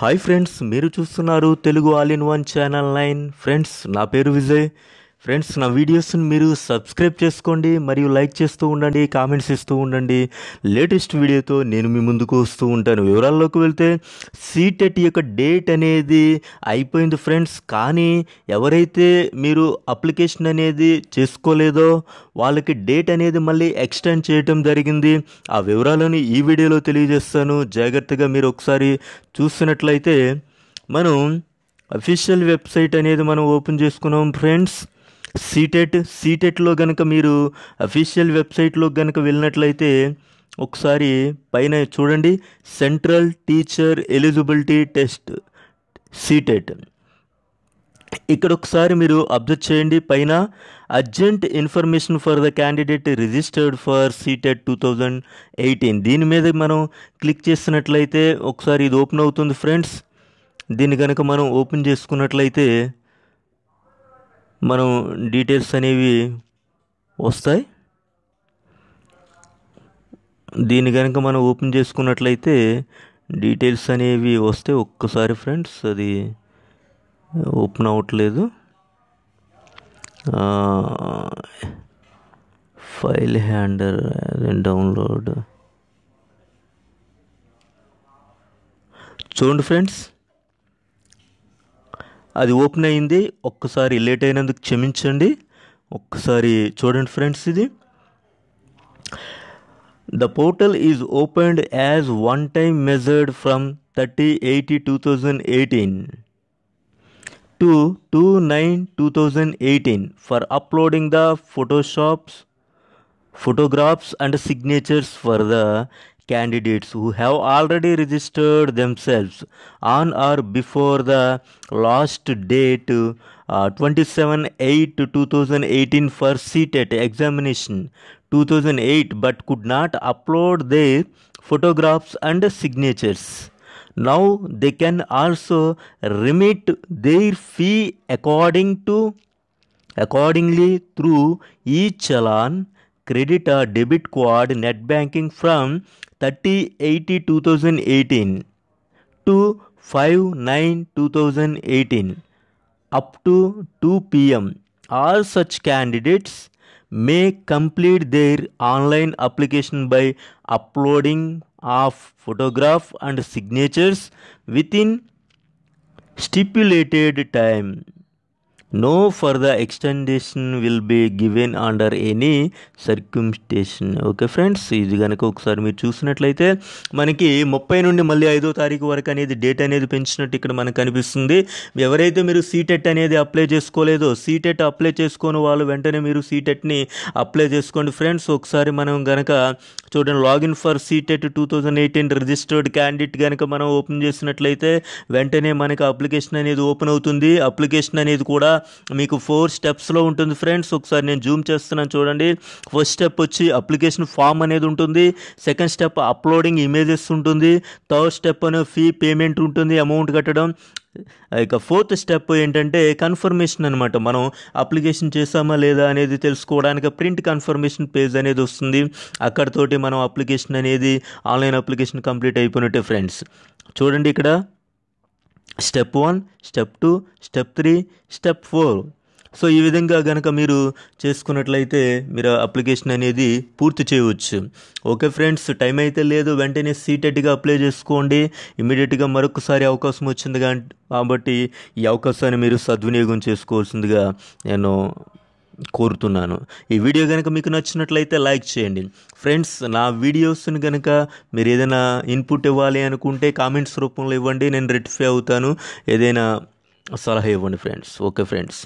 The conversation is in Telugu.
హాయ్ ఫ్రెండ్స్ మీరు చూస్తున్నారు Telugu all in one channel nine friends నా పేరు విజయ్ ఫ్రెండ్స్ నా వీడియోస్ని మీరు సబ్స్క్రైబ్ చేసుకోండి మరియు లైక్ చేస్తూ ఉండండి కామెంట్స్ ఇస్తూ ఉండండి లేటెస్ట్ వీడియోతో నేను మీ ముందుకు వస్తూ ఉంటాను వివరాల్లోకి వెళ్తే సీటెట్ e యొక్క డేట్ అనేది అయిపోయింది ఫ్రెండ్స్ కానీ ఎవరైతే మీరు అప్లికేషన్ అనేది చేసుకోలేదో వాళ్ళకి డేట్ అనేది మళ్ళీ ఎక్స్టెండ్ చేయటం జరిగింది ఆ వివరాలను ఈ వీడియోలో తెలియజేస్తాను జాగ్రత్తగా మీరు ఒకసారి చూస్తున్నట్లయితే మనం అఫీషియల్ వెబ్సైట్ అనేది మనం ఓపెన్ చేసుకున్నాం ఫ్రెండ్స్ సీటెట్ సీటెట్లో కనుక మీరు అఫీషియల్ వెబ్సైట్లో కనుక వెళ్ళినట్లయితే ఒకసారి పైన చూడండి central teacher eligibility test CTET ఇక్కడ ఒకసారి మీరు అబ్జర్వ్ చేయండి పైన urgent information for the candidate registered for CTET two thousand eighteen దీని మీద మనం క్లిక్ చేసినట్లయితే ఒకసారి ఇది ఓపెన్ అవుతుంది ఫ్రెండ్స్ దీన్ని కనుక మనం ఓపెన్ చేసుకున్నట్లయితే మనం డీటెయిల్స్ అనేవి వస్తాయి దీన్ని కనుక మనం ఓపెన్ చేసుకున్నట్లయితే డీటెయిల్స్ అనేవి వస్తే ఒక్కసారి ఫ్రెండ్స్ అది ఓపెన్ అవ్వట్లేదు ఫైల్ హ్యాండర్ డౌన్లోడ్ చూడండి ఫ్రెండ్స్ అది ఓపెన్ అయింది ఒక్కసారి లేట్ అయినందుకు క్షమించండి ఒక్కసారి చూడండి ఫ్రెండ్స్ ఇది the portal is opened as one time measured from thirty eighty two thousand eighteen to two nine two thousand eighteen for uploading the photoshops photographs and signatures for the candidates who have already registered themselves on or before the last date uh, 27 8 2018 for CTET examination 2008 but could not upload their photographs and signatures now they can also remit their fee according to accordingly through e-challan credit or debit card net banking from 30.80 2018 to 592018 2018 up to 2 pm. All such candidates may complete their online application by uploading of photograph and signatures within stipulated time. no further extension will be given under any circumstation okay friends ఇది కనుక ఒకసారి మీరు చూసినట్లయితే మనకి ముప్పై నుండి మళ్ళీ ఐదో తారీఖు వరకు అనేది డేట్ అనేది పెంచినట్టు ఇక్కడ మనకు కనిపిస్తుంది ఎవరైతే మీరు సీటెట్ అనేది అప్లై చేసుకోలేదో సీటెట్ అప్లై చేసుకోని వాళ్ళు వెంటనే మీరు సీటెట్ని అప్లై చేసుకోండి ఫ్రెండ్స్ ఒకసారి మనం కనుక చూడండి login for CTET two thousand eighteen registered candidate కనుక మనం ఓపెన్ చేసినట్లయితే వెంటనే మనకి అప్లికేషన్ అనేది ఓపెన్ అవుతుంది అప్లికేషన్ అనేది కూడా మీకు ఫోర్ స్టెప్స్లో ఉంటుంది ఫ్రెండ్స్ ఒకసారి నేను జూమ్ చేస్తున్నాను చూడండి ఫస్ట్ స్టెప్ వచ్చి అప్లికేషన్ ఫామ్ అనేది ఉంటుంది సెకండ్ స్టెప్ అప్లోడింగ్ ఇమేజెస్ ఉంటుంది థర్డ్ స్టెప్ అనే ఫీ పేమెంట్ ఉంటుంది అమౌంట్ కట్టడం ఇక ఫోర్త్ స్టెప్ ఏంటంటే కన్ఫర్మేషన్ అనమాట మనం అప్లికేషన్ చేసామా లేదా అనేది తెలుసుకోవడానికి ప్రింట్ కన్ఫర్మేషన్ పేజ్ అనేది వస్తుంది అక్కడతోటి మనం అప్లికేషన్ అనేది ఆన్లైన్ అప్లికేషన్ కంప్లీట్ అయిపోయినట్టే ఫ్రెండ్స్ చూడండి ఇక్కడ step one step two step three step four so ఈ విధంగా కనుక మీరు చేసుకున్నట్లయితే మీరు అప్లికేషన్ అనేది పూర్తి చేయవచ్చు ఓకే ఫ్రెండ్స్ టైం అయితే లేదు వెంటనే సీటెట్గా అప్లై చేసుకోండి ఇమీడియట్గా మరొకసారి అవకాశం వచ్చింది కాబట్టి ఈ అవకాశాన్ని మీరు సద్వినియోగం చేసుకోవాల్సిందిగా నేను కోరుతున్నాను ఈ వీడియో కనుక మీకు నచ్చినట్లయితే లైక్ చేయండి ఫ్రెండ్స్ నా వీడియోస్ని కనుక మీరు ఏదైనా ఇన్పుట్ ఇవ్వాలి అనుకుంటే కామెంట్స్ రూపంలో ఇవ్వండి నేను రెటిఫై అవుతాను ఏదైనా సలహా ఇవ్వండి ఫ్రెండ్స్ ఓకే ఫ్రెండ్స్